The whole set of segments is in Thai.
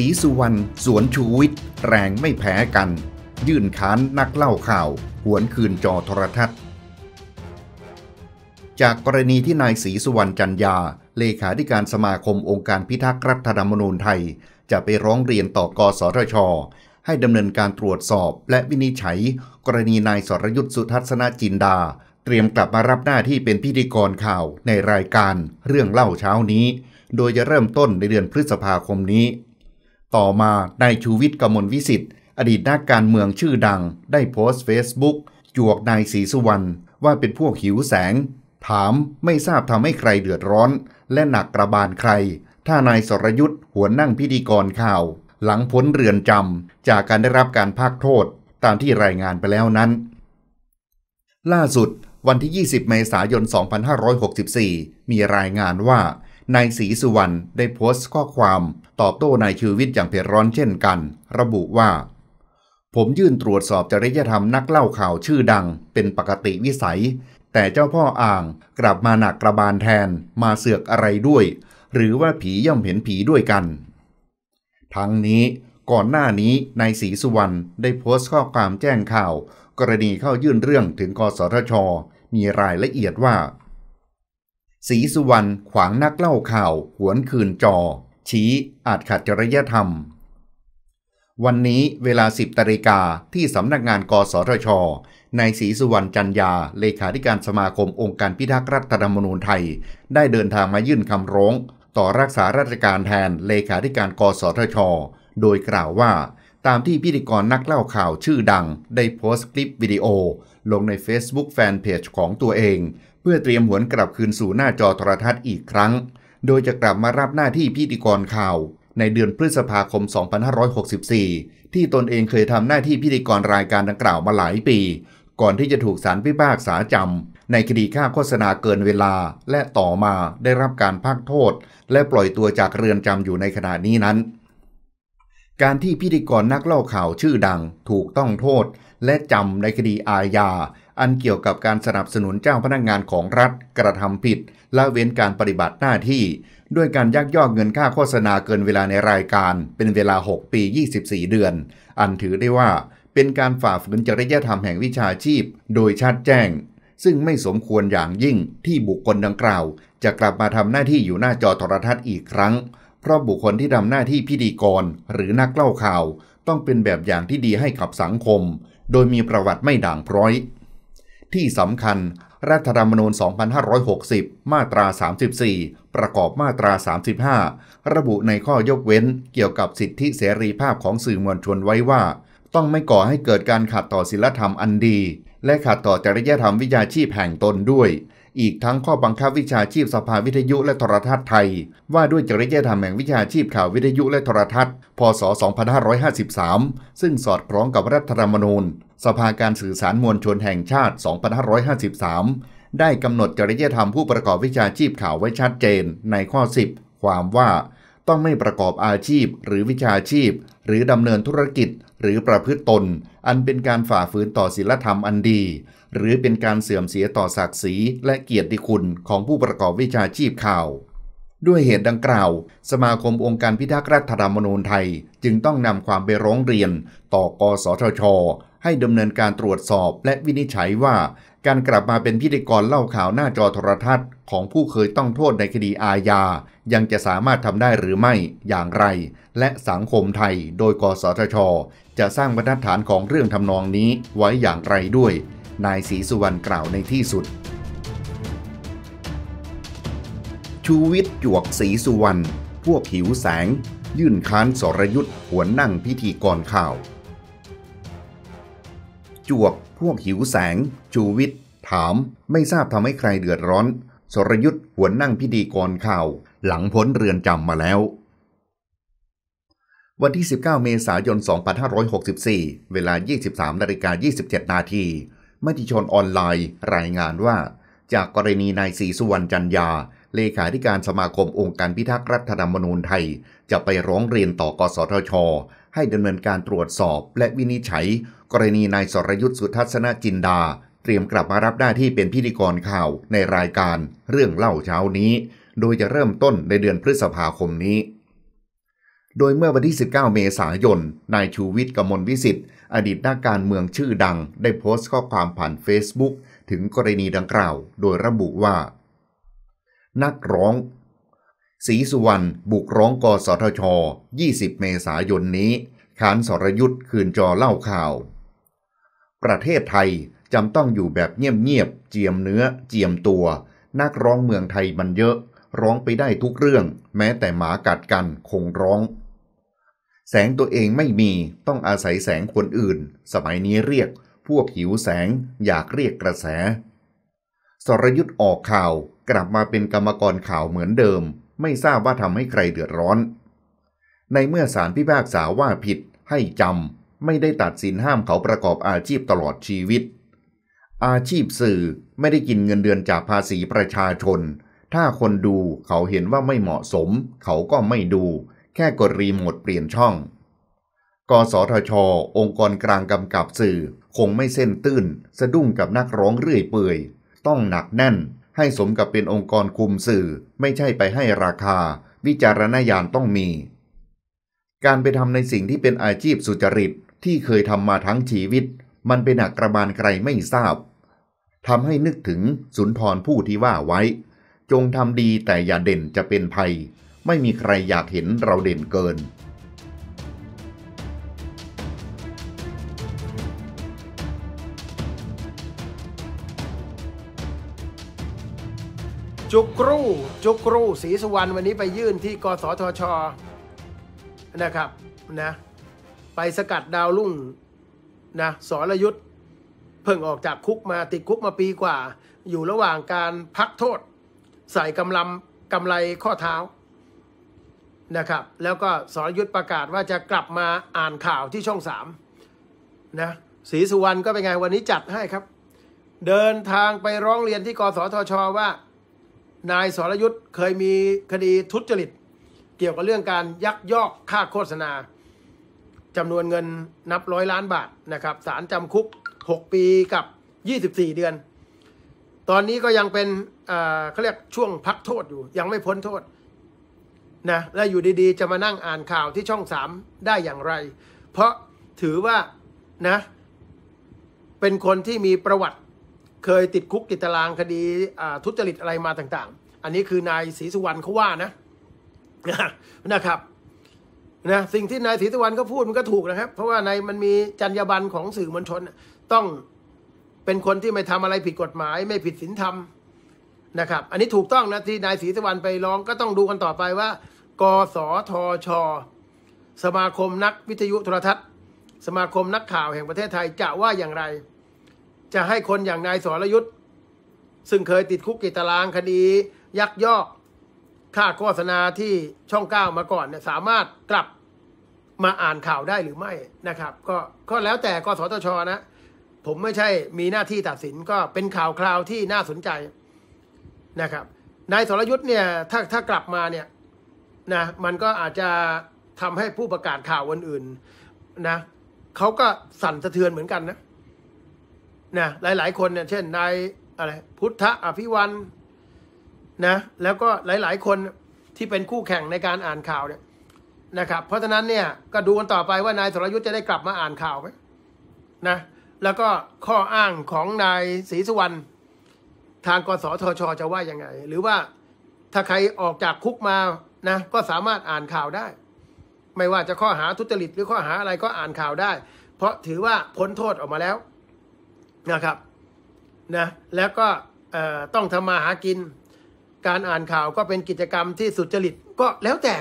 ศรีสุวรรณสวนชูวิทย์แรงไม่แพ้กัน ยื่นค้านนักเล่าข่าว หวนคืนจอโทรทัศน์ จากกรณีที่นายศรีสุวรรณจันยา เลขาธิการสมาคมองค์การพิทักษ์รัฐธรรมนูญไทย จะไปร้องเรียนต่อกสทชให้ดำเนินการตรวจสอบและวินิจฉัย กรณีนายสรยุทธสุทัศนจินดา เตรียมกลับมารับหน้าที่เป็นพิธีกรข่าวในรายการเรื่องเล่าเช้านี้ โดยจะเริ่มต้นในเดือนพฤษภาคมนี้ต่อมานายชูวิทย์กมลวิสิทธิ์อดีตนักการเมืองชื่อดัง ได้โพสต์เฟซบุ๊กจวกนายศรีสุวรรณว่าเป็นพวกหิวแสง ถามไม่ทราบทำให้ใครเดือดร้อนและหนักกระบาลใคร ถ้านายสรยุทธ์หัวนั่งพิธีกรข่าว หลังพ้นเรือนจำจากการได้รับการพักโทษตามที่รายงานไปแล้วนั้น ล่าสุด วันที่ 20เมษายน 2564 มีรายงานว่านายศรีสุวรรณได้โพสต์ข้อความตอบโต้นายชูวิทย์อย่างเผ็ดร้อนเช่นกัน ระบุว่า ผมยื่นตรวจสอบจริยธรรมนักเล่าข่าวชื่อดังเป็นปกติวิสัย แต่เจ้าพ่ออ่างกลับมาหนักกระบาลแทนมาเสือกอะไรด้วย หรือว่าผีย่อมเห็นผีด้วยกัน ทั้งนี้ก่อนหน้านี้นายศรีสุวรรณได้โพสต์ข้อความแจ้งข่าว กรณีเข้ายื่นเรื่องถึงกสทช มีรายละเอียดว่าศรีสุวรรณขวางนักเล่าข่าวหวนคืนจอชี้อาจขัดจริยธรรม วันนี้เวลา10ตริกาที่สำนักงานกสทชนายศรีสุวรรณจันยา เลขาธิการสมาคมองค์การพิทักษ์รัฐธรรมนูญไทย ได้เดินทางมายื่นคำร้องต่อรักษาราชการแทนเลขาธิการกสทช โดยกล่าวว่า ตามที่พิธีกรนักเล่าข่าวชื่อดัง ได้โพสต์คลิปวิดีโอ ลงใน Facebook Fanpage ของตัวเอง เพื่อเตรียมหวนกลับคืนสู่หน้าจอโทรทัศน์อีกครั้งโดยจะกลับมารับหน้าที่พิธีกรข่าวในเดือนพฤษภาคม 2564 ที่ตนเองเคยทำหน้าที่พิธีกรรายการดังกล่าวมาหลายปี ก่อนที่จะถูกสารพิพากษาจำในคดีค่าโฆษณาเกินเวลา และต่อมาได้รับการพักโทษ และปล่อยตัวจากเรือนจำอยู่ในขณะนี้นั้น การที่พิธีกรนักเล่าข่าวชื่อดังถูกต้องโทษ และจำในคดีอาญาอันเกี่ยวกับการสนับสนุนเจ้าพนักงานของรัฐ กระทำผิดละเว้นการปฏิบัติหน้าที่ ด้วยการยักยอกเงินค่าโฆษณาเกินเวลาในรายการ เป็นเวลา 6 ปี 24 เดือน อันถือได้ว่า เป็นการฝ่าฝืนจริยธรรมแห่งวิชาชีพโดยชัดแจ้ง ซึ่งไม่สมควรอย่างยิ่งที่บุคคลดังกล่าว จะกลับมาทำหน้าที่อยู่หน้าจอโทรทัศน์อีกครั้ง เพราะบุคคลที่ทำหน้าที่พิธีกร หรือนักเล่าข่าว ต้องเป็นแบบอย่างที่ดีให้กับสังคม โดยมีประวัติไม่ด่างพร้อยที่สำคัญรัฐธรรมนูญ 2560 มาตรา 34 ประกอบมาตรา 35 ระบุในข้อยกเว้นเกี่ยวกับสิทธิเสรีภาพของสื่อมวลชนไว้ว่า ต้องไม่ก่อให้เกิดการขัดต่อศีลธรรมอันดี และขัดต่อจริยธรรมวิชาชีพแห่งตนด้วยอีกทั้งข้อบังคับวิชาชีพสภาวิทยุและโทรทัศน์ไทย ว่าด้วยจริยธรรมแห่งวิชาชีพข่าววิทยุและโทรทัศน์พศ2553 ซึ่งสอดคล้องกับรัฐธรรมนูญ สภาการสื่อสารมวลชนแห่งชาติ 2553 ได้กำหนดจริยธรรมผู้ประกอบวิชาชีพข่าวไว้ชัดเจนในข้อ 10 ความว่า ต้องไม่ประกอบอาชีพ หรือวิชาชีพ หรือดำเนินธุรกิจ หรือประพฤติตน อันเป็นการฝ่าฝืนต่อศีลธรรมอันดีหรือเป็นการเสื่อมเสียต่อศักดิ์ศรีและเกียรติคุณของผู้ประกอบวิชาชีพข่าว ด้วยเหตุดังกล่าว สมาคมองค์การพิทักษ์รัฐธรรมนูญไทยจึงต้องนำความไปร้องเรียน ต่อกสทช ให้ดำเนินการตรวจสอบและวินิจฉัยว่า การกลับมาเป็นพิธีกรเล่าข่าวหน้าจอโทรทัศน์ของผู้เคยต้องโทษในคดีอาญา ยังจะสามารถทำได้หรือไม่อย่างไร และสังคมไทย โดยกสทช จะสร้างบรรทัดฐานของเรื่องทำนองนี้ไว้อย่างไรด้วยนายศรีสุวรรณกล่าวในที่สุด ชูวิทย์จวกศรีสุวรรณพวกหิวแสงยื่นค้านสรยุทธ์หัวนั่งพิธีกรข่าว จวกพวกหิวแสงชูวิทย์ถามไม่ทราบทำให้ใครเดือดร้อนสรยุทธ์หัวนั่งพิธีกรข่าวหลังพ้นเรือนจำมาแล้ว วันที่ 19เมษายน2564เวลา 23นาฬิกา27นาทีมติชนออนไลน์รายงานว่า จากกรณีนายศรีสุวรรณจันยาเลขาธิการสมาคมองค์การพิทักษ์รัฐธรรมนูญไทย จะไปร้องเรียนต่อกสทช ให้ดำเนินการตรวจสอบและวินิจฉัย กรณีนายสรยุทธ์สุทัศนจินดา เตรียมกลับมารับหน้าที่เป็นพิธีกรข่าวในรายการเรื่องเล่าเช้านี้ โดยจะเริ่มต้นในเดือนพฤษภาคมนี้ โดยเมื่อวันที่ 19 เมษายน นายชูวิทย์กมลวิสิทธิ์อดีตนักการเมืองชื่อดัง ได้โพสต์ข้อความผ่าน Facebook ถึงกรณีดังกล่าว โดยระบุว่า นักร้อง สีสุวรรณบุกร้องกสทช 20 เมษายนนี้ ขานสรยุทธ์คืนจอเล่าข่าว ประเทศไทย จำต้องอยู่แบบเงียบๆ เจียมเนื้อ เจียมตัว นักร้องเมืองไทยมันเยอะ ร้องไปได้ทุกเรื่อง แม้แต่หมากัดกันคงร้องแสงตัวเองไม่มีต้องอาศัยแสงคนอื่น สมัยนี้เรียก พวกหิวแสงอยากเรียกกระแส สรยุทธ์ออกข่าวกลับมาเป็นกรรมกรข่าวเหมือนเดิม ไม่ทราบว่าทำให้ใครเดือดร้อน ในเมื่อสารพิพากษาว่าผิดให้จำไม่ได้ตัดสินห้ามเขาประกอบอาชีพตลอดชีวิต อาชีพสื่อไม่ได้กินเงินเดือนจากภาษีประชาชน ถ้าคนดูเขาเห็นว่าไม่เหมาะสม เขาก็ไม่ดูแค่กดรีโมทเปลี่ยนช่อง กสทช องค์กรกลางกำกับสื่อ คงไม่เส้นตื้นสะดุ้งกับนักร้องเรื่อยเปื่อยต้องหนักแน่นให้สมกับเป็นองค์กรคุมสื่อไม่ใช่ไปให้ราคา วิจารณญาณต้องมี การไปทำในสิ่งที่เป็นอาชีพสุจริตที่เคยทำมาทั้งชีวิต มันเป็นหนักกระบาลใครไม่ทราบทำให้นึกถึงสุนทรผู้ที่ว่าไว้ จงทำดีแต่อย่าเด่นจะเป็นภัยไม่มีใครอยากเห็นเราเด่นเกิน จุกรูจุกรูศรีสุวรรณวันนี้ไปยื่นที่กสทชนะครับนะไปสกัดดาวรุ่ง นะสรยุทธ เพิ่งออกจากคุกมาติดคุกมาปีกว่า อยู่ระหว่างการพักโทษใส่กำลังกำไรข้อเท้านะครับแล้วก็สรยุทธประกาศว่าจะกลับมาอ่านข่าวที่ช่องสามนะศรีสุวรรณก็เป็นไงวันนี้จัดให้ครับ เดินทางไปร้องเรียนที่กสทชว่านายสรยุทธเคยมีคดีทุจริต เกี่ยวกับเรื่องการยักยอกค่าโฆษณาจำนวนเงินนับร้อยล้านบาทนะครับสารจำคุก 6 ปีกับ 24 เดือน ตอนนี้ก็ยังเป็นเขาเรียกช่วงพักโทษอยู่ ยังไม่พ้นโทษนะและอยู่ดีๆจะมานั่งอ่านข่าวที่ช่องสามได้อย่างไร เพราะถือว่านะ เป็นคนที่มีประวัติ เคยติดคุกติดตารางคดีทุจริตอะไรมาต่าง ๆ อันนี้คือนายศรีสุวรรณเขาว่านะ นะครับนะสิ่งที่นายศรีสุวรรณเขาพูดมันก็ถูกนะครับ เพราะว่าในมันมีจรรยาบรรณของสื่อมวลชนต้องเป็นคนที่ไม่ทำอะไรผิดกฎหมายไม่ผิดศีลธรรมนะครับ อันนี้ถูกต้องนะ ที่นายศรีสุวรรณไปร้องก็ต้องดูกันต่อไปว่ากสทช สมาคมนักวิทยุโทรทัศน์ สมาคมนักข่าว แห่งประเทศไทย จะ ว่าอย่างไร จะให้คนอย่างนายสรยุทธ์ซึ่งเคยติดคุกกิตาราง คดี ยักยอกค่าโฆษณาที่ช่องเก้ามาก่อนเนี่ยสามารถกลับมาอ่านข่าวได้หรือไม่นะครับ ก็ก็แล้วแต่กสทชนะ ผมไม่ใช่มีหน้าที่ตัดสินก็เป็นข่าวคราวที่น่าสนใจนะครับ นายสรยุทธ์เนี่ยถ้าถ้ากลับมาเนี่ยนะมันก็อาจจะทำให้ผู้ประกาศข่าวอื่นๆนะเขาก็สั่นสะเทือนเหมือนกันนะนะหลายๆคนเนี่ยเช่นนายอะไรพุทธอภิวันนะ แล้วก็หลายๆคนที่เป็นคู่แข่งในการอ่านข่าวเนี่ยนะครับเพราะฉะนั้นเนี่ย ก็ดูกันต่อไปว่านายสรยุทธ์จะได้กลับมาอ่านข่าวไหมนะ แล้วก็ข้ออ้างของนายศรีสุวรรณทางกสทชจะว่ายังไง หรือว่าถ้าใครออกจากคุกมานะก็สามารถอ่านข่าวได้ ไม่ว่าจะข้อหาทุจริตหรือข้อหาอะไรก็อ่านข่าวได้ เพราะถือว่าพ้นโทษออกมาแล้ว นะครับ นะแล้วก็ต้องทำมาหากิน การอ่านข่าวก็เป็นกิจกรรมที่สุจริตก็แล้วแต่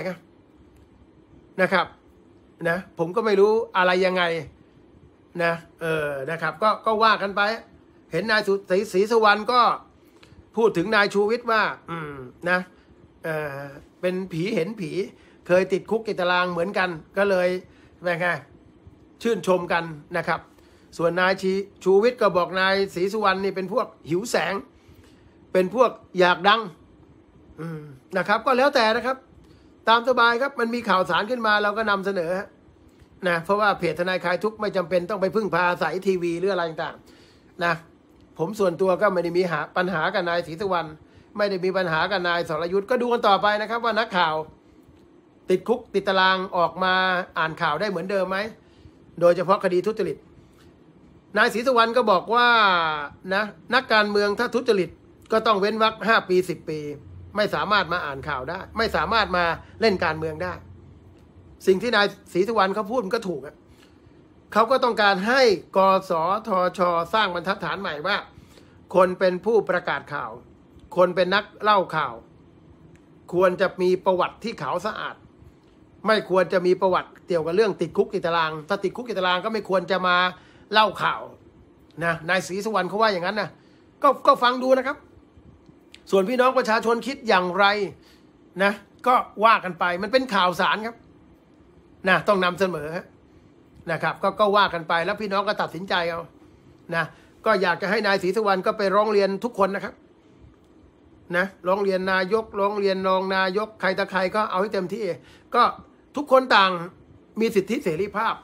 นะครับนะผมก็ไม่รู้อะไรยังไงนะเออนะครับ ก็ก็ว่ากันไป เห็นนายสุศรีสวรรณก็พูดถึงนายชูวิทย์ว่า อืมนะเออเป็นผีเห็นผี เคยติดคุกติดตารางเหมือนกัน ก็เลยไงชื่นชมกันนะครับ ส่วนนายชูวิทย์ก็บอกนายศรีสุวรรณนี่เป็นพวกหิวแสง เป็นพวกอยากดังนะครับ ก็แล้วแต่นะครับ ตามสบายครับมันมีข่าวสารขึ้นมาเราก็นำเสนอ นะเพราะว่าเพจทนายคลายทุกไม่จำเป็นต้องไปพึ่งพาสายทีวีหรืออะไรต่างๆนะผมส่วนตัวก็ไม่ได้มีปัญหากับนายศรีสุวรรณไม่ได้มีปัญหากับนายสรยุทธ์ก็ดูกันต่อไปนะครับว่านักข่าว ติดคุกติดตารางออกมาอ่านข่าวได้เหมือนเดิมไหมโดยเฉพาะคดีทุจริตนายศรีสุวรรณก็บอกว่านะ นักการเมืองถ้าทุจริตก็ต้องเว้นวรรคห้าปีสิบปี ไม่สามารถมาอ่านข่าวได้ ไม่สามารถมาเล่นการเมืองได้ สิ่งที่นายศรีสุวรรณเขาพูดมันก็ถูกอะเขาก็ต้องการให้กสทช สร้างบรรทัดฐานใหม่ว่าคนเป็นผู้ประกาศข่าวคนเป็นนักเล่าข่าว ควรจะมีประวัติที่ขาวสะอาด ไม่ควรจะมีประวัติเกี่ยวกับเรื่องติดคุกติดตารางถ้าติดคุกติดตารางก็ไม่ควรจะมาเล่าข่าวนะนายศรีสุวรรณเขาว่าอย่างนั้นนะก็ก็ฟังดูนะครับ ส่วนพี่น้องประชาชนคิดอย่างไรนะ ก็ว่ากันไปมันเป็นข่าวสารครับนะต้องนำเสนอครับนะครับก็ก็ว่ากันไปแล้วพี่น้องก็ตัดสินใจเอานะก็อยากจะให้นายศรีสุวรรณก็ไปร้องเรียนทุกคนนะครับนะร้องเรียนนายก ร้องเรียนรองนายก ใครตะใครก็เอาให้เต็มที่ก็ทุกคนต่างมีสิทธิเสรีภาพ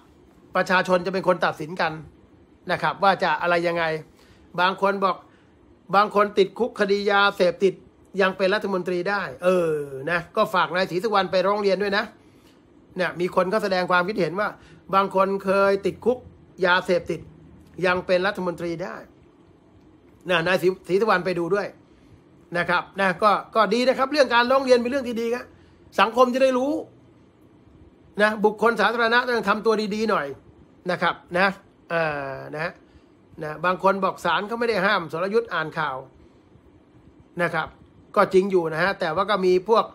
ประชาชนจะเป็นคนตัดสินกันนะครับ ว่าจะอะไรยังไง บางคนบอก บางคนติดคุกคดียาเสพติดยังเป็นรัฐมนตรีได้ เออนะก็ฝากนายศรีสุวรรณไปร้องเรียนด้วยนะเนี่ยมีคนก็แสดงความคิดเห็นว่า บางคนเคยติดคุก ยาเสพติด ยังเป็นรัฐมนตรีได้นะนายศรีสุวรรณไปดูด้วยนะครับ นะ ก็ก็ดีนะครับ เรื่องการร้องเรียนเป็นเรื่องที่ดีครับสังคมจะได้รู้ นะบุคคลสาธารณะต้องทำตัวดี ๆ หน่อยนะครับ นะเอ่อนะนะบางคนบอกศาลเขาไม่ได้ห้าม สรยุทธ์อ่านข่าวนะครับ ก็จริงอยู่นะฮะ แต่ว่าก็มีพวก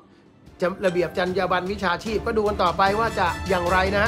ระเบียบจรรยาบรรณวิชาชีพก็ดูกันต่อไปว่าจะอย่างไรนะ